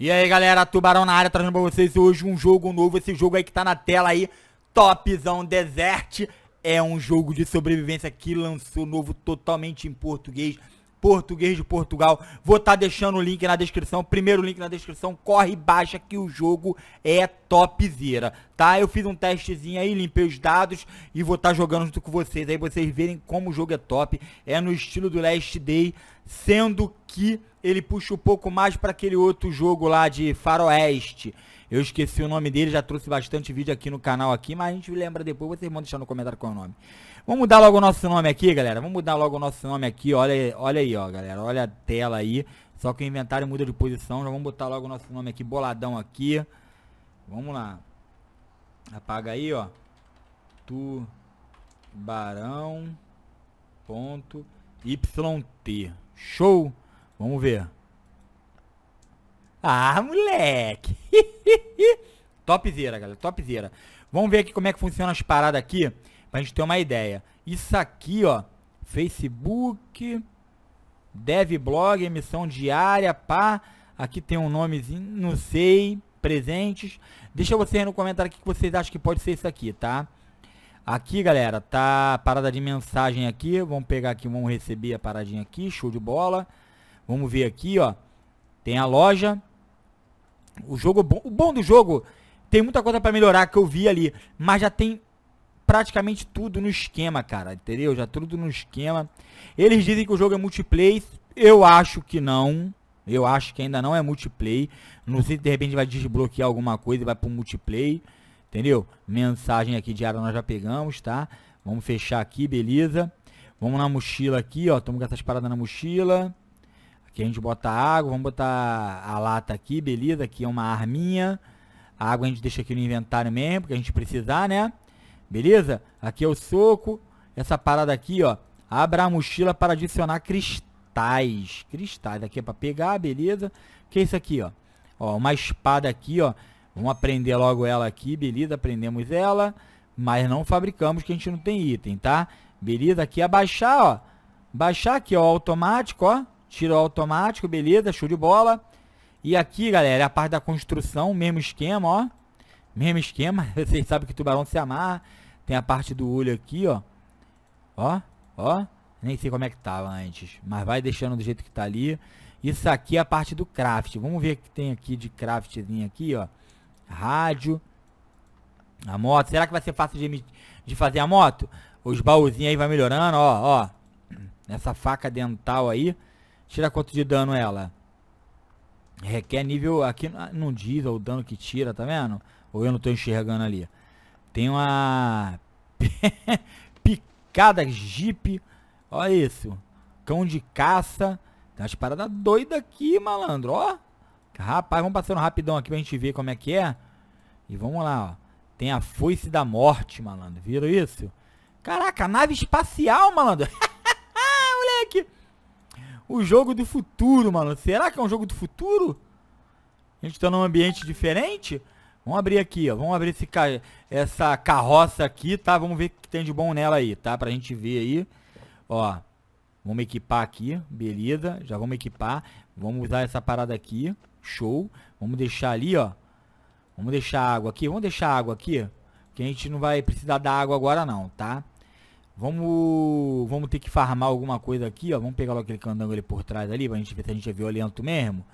E aí galera, Tubarão na área, trazendo pra vocês hoje um jogo novo, esse jogo aí que tá na tela aí, Topzão Desert, é um jogo de sobrevivência que lançou novo totalmente em português, português de Portugal, vou tá deixando o link na descrição, primeiro link na descrição, corre e baixa que o jogo é topzera, tá? Eu fiz um testezinho aí, limpei os dados e vou tá jogando junto com vocês, aí vocês verem como o jogo é top, é no estilo do Last Day, sendo que ele puxa um pouco mais para aquele outro jogo lá de Faroeste. Eu esqueci o nome dele, já trouxe bastante vídeo aqui no canal aqui, mas a gente lembra depois, vocês vão deixar no comentário qual é o nome. Vamos mudar logo o nosso nome aqui, galera. Vamos mudar logo o nosso nome aqui, olha, olha aí, ó, galera. Olha a tela aí. Só que o inventário muda de posição, já vamos botar logo o nosso nome aqui, boladão aqui. Vamos lá. Apaga aí, ó. Tubarão.yt. Show! Vamos ver. Ah, moleque. topzera, galera. Topzera. Vamos ver aqui como é que funciona as paradas aqui. Pra gente ter uma ideia. Isso aqui, ó. Facebook. Dev blog, emissão diária, pá. Aqui tem um nomezinho, não sei. Presentes. Deixa vocês no comentário aqui que vocês acham que pode ser isso aqui, tá? Aqui, galera, tá parada de mensagem aqui. Vamos pegar aqui, vamos receber a paradinha aqui. Show de bola. Vamos ver aqui, ó. Tem a loja. O jogo é bom, o bom do jogo tem muita coisa para melhorar que eu vi ali, mas já tem praticamente tudo no esquema, cara, entendeu? Já tudo no esquema. Eles dizem que o jogo é multiplayer, eu acho que não. Eu acho que ainda não é multiplayer. Não sei se de repente vai desbloquear alguma coisa e vai pro multiplayer, entendeu? Mensagem aqui diária nós já pegamos, tá? Vamos fechar aqui, beleza? Vamos na mochila aqui, ó. Estamos com essas paradas na mochila. Aqui a gente bota água, vamos botar a lata aqui, beleza? Aqui é uma arminha. A água a gente deixa aqui no inventário mesmo, porque a gente precisar, né? Beleza? Aqui é o soco. Essa parada aqui, ó. Abra a mochila para adicionar cristais. Cristais. Aqui é para pegar, beleza? que é isso aqui, ó? Ó, uma espada aqui, ó. Vamos aprender logo ela aqui, beleza? Aprendemos ela. Mas não fabricamos, que a gente não tem item, tá? Beleza? Aqui é baixar, ó. Baixar aqui, ó. Automático, ó tiro automático, beleza, show de bola. E aqui, galera, é a parte da construção, mesmo esquema, ó. Mesmo esquema, vocês sabem que o tubarão se amarra. Tem a parte do olho aqui, ó. Ó, ó. Nem sei como é que tava antes, mas vai deixando do jeito que tá ali. Isso aqui é a parte do craft. Vamos ver o que tem aqui de craftzinho aqui, ó. Rádio. A moto. Será que vai ser fácil de, de fazer a moto? Os baúzinhos aí vai melhorando, ó, ó. Essa faca dental aí. Tira quanto de dano ela? Requer nível... Aqui ah, não diz o dano que tira, tá vendo? Ou eu não tô enxergando ali. Tem uma... Picada Jeep. Olha isso. Cão de caça. Tem umas paradas doidas aqui, malandro. Ó. Rapaz, vamos passando rapidão aqui pra gente ver como é que é. E vamos lá, ó. Tem a foice da morte, malandro. Viram isso? Caraca, nave espacial, malandro. o jogo do futuro, mano. Será que é um jogo do futuro? A gente tá num ambiente diferente? Vamos abrir aqui, ó. Vamos abrir esse ca... essa carroça aqui, tá? Vamos ver o que tem de bom nela aí, tá? Pra gente ver aí. Ó. Vamos equipar aqui. Beleza. Já vamos equipar. Vamos usar essa parada aqui. Show. Vamos deixar ali, ó. Vamos deixar água aqui. Vamos deixar água aqui. Que a gente não vai precisar da água agora não, tá? Vamos, vamos ter que farmar alguma coisa aqui, ó. Vamos pegar logo aquele candango ali por trás ali, pra gente ver se a gente é violento mesmo.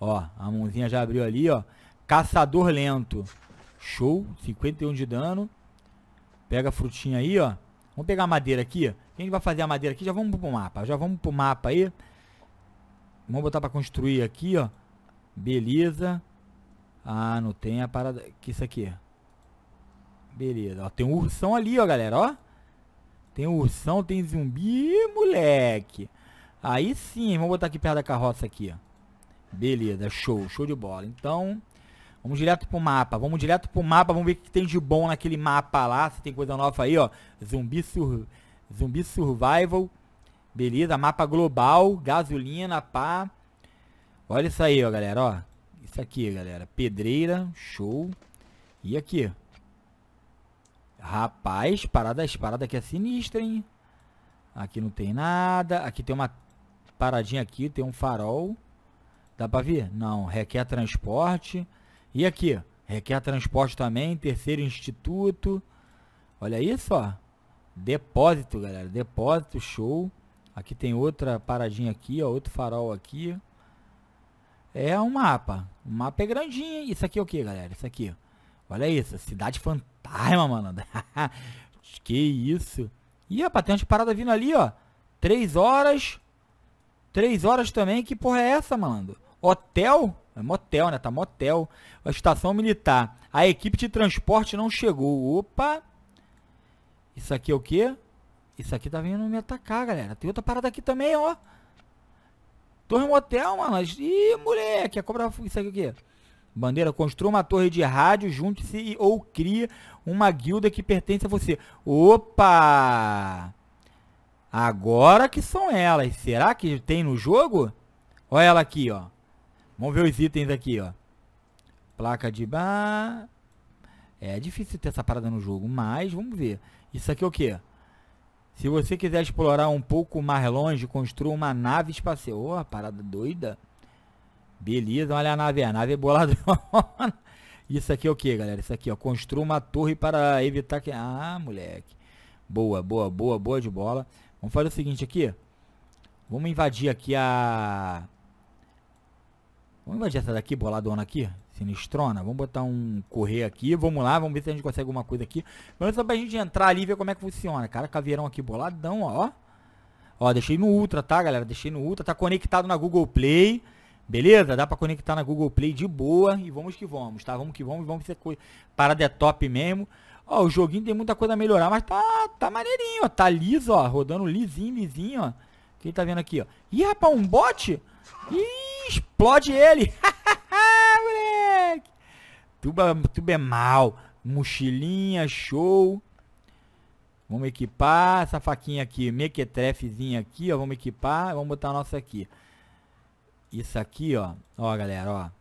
Ó, a mãozinha já abriu ali, ó. Caçador lento. Show, 51 de dano. Pega a frutinha aí, ó. Vamos pegar a madeira aqui, quem A gente vai fazer a madeira aqui, já vamos pro mapa. Já vamos pro mapa aí. Vamos botar pra construir aqui, ó. Beleza. Ah, não tem a parada... que isso aqui? Beleza, ó. Tem um ursão ali, ó, galera, ó. Tem ursão, tem zumbi, moleque. Aí sim, vamos botar aqui perto da carroça aqui, ó. Beleza, show, show de bola. Então, vamos direto pro mapa. Vamos direto pro mapa, vamos ver o que tem de bom naquele mapa lá. Se tem coisa nova aí, ó. Zumbi, sur... zumbi survival. Beleza, mapa global, gasolina, pá. Olha isso aí, ó, galera, ó. Isso aqui, galera. Pedreira, show. E aqui, Rapaz, parada, parada aqui é sinistra, hein? Aqui não tem nada. Aqui tem uma paradinha aqui, tem um farol. Dá pra ver? Não, requer transporte. E aqui, requer transporte também, terceiro instituto. Olha isso, ó. Depósito, galera. Depósito, show. Aqui tem outra paradinha aqui, ó. Outro farol aqui. É um mapa. O mapa é grandinho. Isso aqui é o que, galera? Isso aqui. Olha isso. Cidade fantástica. Parma, mano. que isso. Ih, rapaz, tem umas paradas vindo ali, ó. Três horas. Três horas também. Que porra é essa, malandro? Hotel? É motel, né? Tá motel. A estação militar. A equipe de transporte não chegou. Opa. Isso aqui é o quê? Isso aqui tá vindo me atacar, galera. Tem outra parada aqui também, ó. Torre Motel, mano. Ih, moleque. A cobra... Isso aqui é o quê? Bandeira, construa uma torre de rádio, junte-se ou crie uma guilda que pertence a você. Opa! Agora que são elas. Será que tem no jogo? Olha ela aqui, ó. Vamos ver os itens aqui, ó. Placa de bar. É difícil ter essa parada no jogo, mas vamos ver. Isso aqui é o quê? Se você quiser explorar um pouco mais longe, construa uma nave espacial. Oh, parada doida. Beleza, olha a nave, a nave é boladona. Isso aqui é o que, galera? Isso aqui, ó. Construa uma torre para evitar que... Ah, moleque. Boa, boa, boa, boa de bola. Vamos fazer o seguinte aqui. Vamos invadir aqui a... Vamos invadir essa daqui, boladona aqui. Sinistrona. Vamos botar um correr aqui. Vamos lá, vamos ver se a gente consegue alguma coisa aqui. Mas só pra gente entrar ali e ver como é que funciona. Cara, caveirão aqui, boladão, ó. Ó, deixei no Ultra, tá, galera? Deixei no Ultra. Tá conectado na Google Play. Beleza? Dá para conectar na Google Play de boa e vamos que vamos, tá? Vamos que vamos, vamos ser é coisa... parada é top mesmo. Ó, o joguinho tem muita coisa a melhorar, mas tá, tá maneirinho, ó. Tá liso, ó, rodando lisinho, lisinho, ó. Quem tá vendo aqui, ó. Ih, rapaz, um bot? Ih, explode ele. moleque. Tuba, tuba é mal. Mochilinha, show. Vamos equipar essa faquinha aqui, mequetrefezinha aqui, ó. Vamos equipar, vamos botar a nossa aqui. Isso aqui, ó. Ó, galera,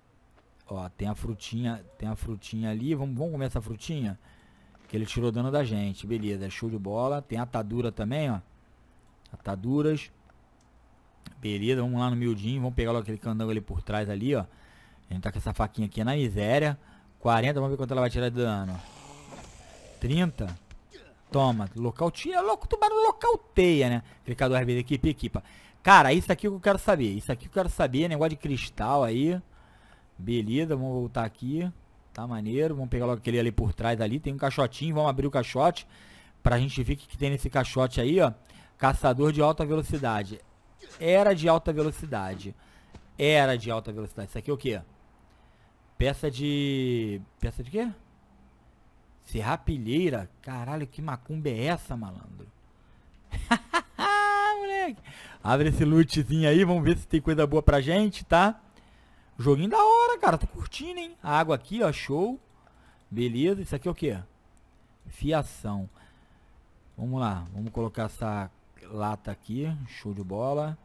ó. Ó, tem a frutinha, tem a frutinha ali. Vamos, vamos comer essa frutinha? Que ele tirou dano da gente. Beleza, show de bola. Tem atadura também, ó. Ataduras. Beleza, vamos lá no miudinho. Vamos pegar logo aquele candango ali por trás ali, ó. A gente tá com essa faquinha aqui na miséria. 40, vamos ver quanto ela vai tirar de dano. 30. Toma, local tinha, louco, tubarão teia né? vezes aqui, equipe, equipa. Cara, isso aqui é que eu quero saber. Isso aqui é que eu quero saber. É negócio de cristal aí. Beleza, vamos voltar aqui. Tá maneiro. Vamos pegar logo aquele ali por trás ali. Tem um caixotinho. Vamos abrir o caixote. Pra gente ver o que, tem nesse caixote aí, ó. Caçador de alta velocidade. Era de alta velocidade. Era de alta velocidade. Isso aqui é o quê? Peça de... Peça de quê? Serrapilheira. Caralho, que macumba é essa, malandro? Abre esse lootzinho aí, vamos ver se tem coisa boa pra gente, tá? Joguinho da hora, cara. Tô tá curtindo, hein? A água aqui, ó, show. Beleza, isso aqui é o quê? Fiação. Vamos lá, vamos colocar essa lata aqui. Show de bola.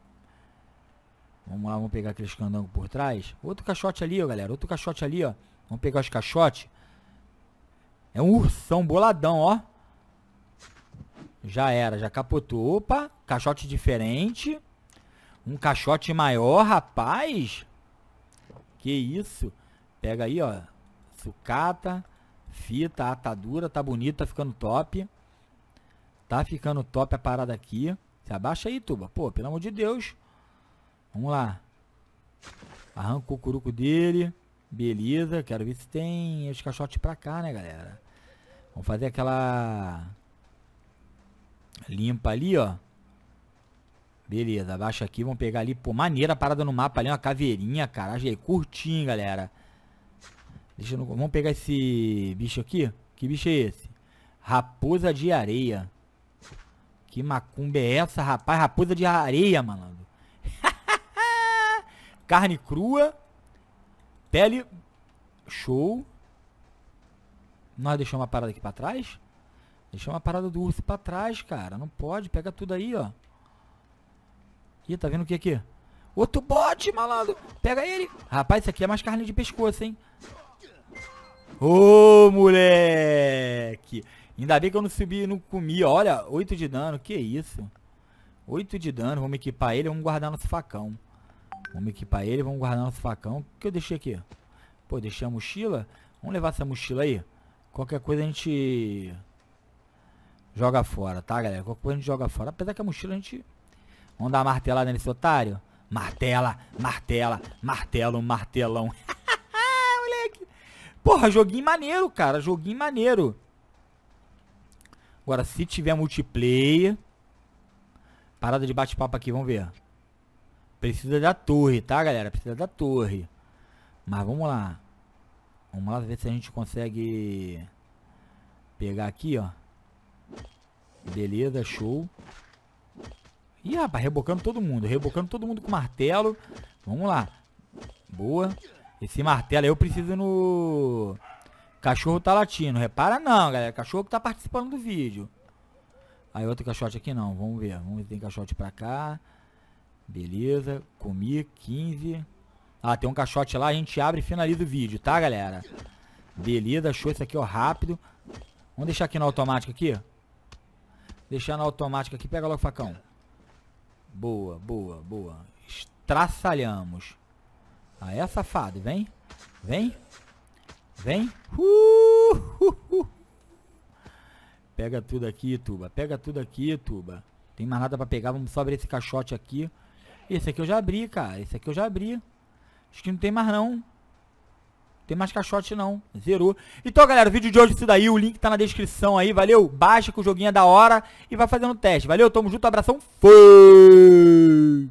Vamos lá, vamos pegar aqueles candangos por trás. Outro caixote ali, ó, galera. Outro caixote ali, ó. Vamos pegar os caixotes. É um ursão boladão, ó. Já era, já capotou. Opa, caixote diferente. Um caixote maior, rapaz. Que isso. Pega aí, ó. Sucata, fita, atadura. Tá bonito tá ficando top. Tá ficando top a parada aqui. Se abaixa aí, Tuba. Pô, pelo amor de Deus. Vamos lá. Arranca o curuco dele. Beleza. Quero ver se tem os caixotes pra cá, né, galera? Vamos fazer aquela... Limpa ali, ó. Beleza, abaixa aqui, vamos pegar ali, pô, maneira a parada no mapa ali, uma caveirinha, cara, achei curtinho, galera. Deixa eu, vamos pegar esse bicho aqui, que bicho é esse? Raposa de areia. Que macumba é essa, rapaz? Raposa de areia, malandro. Carne crua, pele, show. Nós deixamos uma parada aqui pra trás. Deixa uma parada do urso pra trás, cara. Não pode. Pega tudo aí, ó. Ih, tá vendo o que aqui? Outro bote, malandro. Pega ele. Rapaz, isso aqui é mais carne de pescoço, hein? Ô, moleque. Ainda bem que eu não subi e não comi. Olha, 8 de dano. Que isso? 8 de dano. Vamos equipar ele. Vamos guardar nosso facão. Vamos equipar ele. Vamos guardar nosso facão. O que eu deixei aqui? Pô, deixei a mochila. Vamos levar essa mochila aí. Qualquer coisa a gente joga fora, tá, galera? Qualquer coisa a gente joga fora. Apesar que a mochila a gente... Vamos dar uma martelada nesse otário? Martela, martela, martelo, martelão. Moleque. Porra, joguinho maneiro, cara. Joguinho maneiro. Agora, se tiver multiplayer... Parada de bate-papo aqui, vamos ver. Precisa da torre, tá, galera? Precisa da torre. Mas vamos lá. Vamos lá ver se a gente consegue... Pegar aqui, ó. Beleza, show. Ih, rapaz, rebocando todo mundo. Rebocando todo mundo com martelo. Vamos lá. Boa. Esse martelo aí eu preciso no... Cachorro tá latindo. Repara não, galera. Cachorro que tá participando do vídeo. Aí outro caixote aqui não. Vamos ver. Vamos ver se tem caixote pra cá. Beleza. Comi. 15. Ah, tem um caixote lá. A gente abre e finaliza o vídeo, tá, galera? Beleza. Show isso aqui, ó. Rápido. Vamos deixar aqui no automático aqui. Deixar na automática aqui. Pega logo o facão. Boa, boa, boa. Estraçalhamos. Ah, é safado. Vem. Vem. Vem. Uh, uh, uh, uh. Pega tudo aqui, tuba. Pega tudo aqui, tuba. Tem mais nada pra pegar. Vamos só abrir esse caixote aqui. Esse aqui eu já abri, cara. Esse aqui eu já abri. Acho que não tem mais não. Tem mais caixote não, zerou. Então, galera, o vídeo de hoje é isso daí, o link tá na descrição aí, valeu? Baixa com o joguinho é da hora e vai fazendo teste, valeu? Tamo junto, abração, fui!